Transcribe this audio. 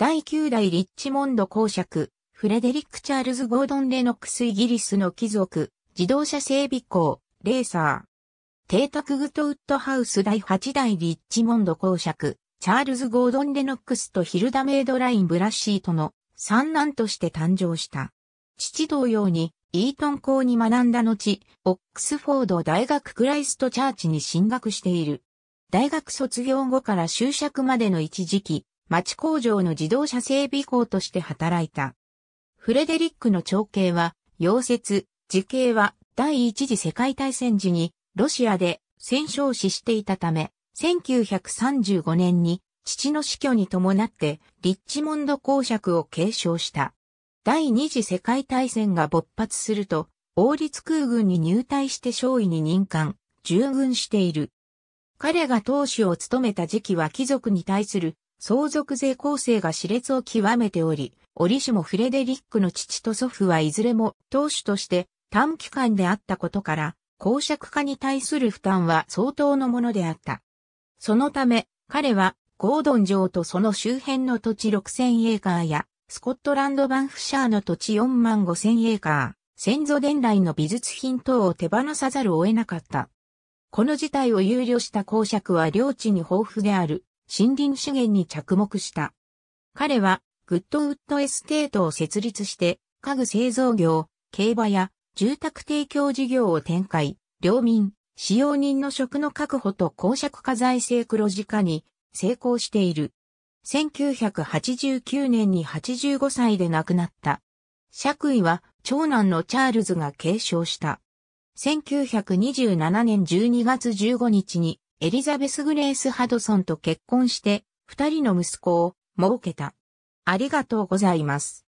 第9代リッチモンド公爵、フレデリック・チャールズ・ゴードン・レノックスイギリスの貴族、自動車整備工、レーサー。邸宅グトウッドハウス第8代リッチモンド公爵、チャールズ・ゴードン・レノックスとヒルダ・メイドライン・ブラッシーとの三男として誕生した。父同様に、イートン校に学んだ後、オックスフォード大学クライストチャーチに進学している。大学卒業後から就職までの一時期、町工場の自動車整備工として働いた。フレデリックの長兄は、溶接、時系は第一次世界大戦時にロシアで戦勝死していたため、1935年に父の死去に伴ってリッチモンド公爵を継承した。第二次世界大戦が勃発すると、王立空軍に入隊して少尉に任官、従軍している。彼が当主を務めた時期は貴族に対する相続税構成が熾烈を極めており、折しもフレデリックの父と祖父はいずれも当主として短期間であったことから、公爵化に対する負担は相当のものであった。そのため、彼はゴードン城とその周辺の土地6000エーカーや、スコットランドバンフシャーの土地4万5000エーカー、先祖伝来の美術品等を手放さざるを得なかった。この事態を憂慮した公爵は領地に豊富である森林資源に着目した。彼は、グッドウッドエステートを設立して、家具製造業、競馬や住宅提供事業を展開、領民、使用人の職の確保と公爵化財政黒字化に成功している。1989年に85歳で亡くなった。爵位は長男のチャールズが継承した。1927年12月15日にエリザベス・グレース・ハドソンと結婚して、二人の息子を設けた。ありがとうございます。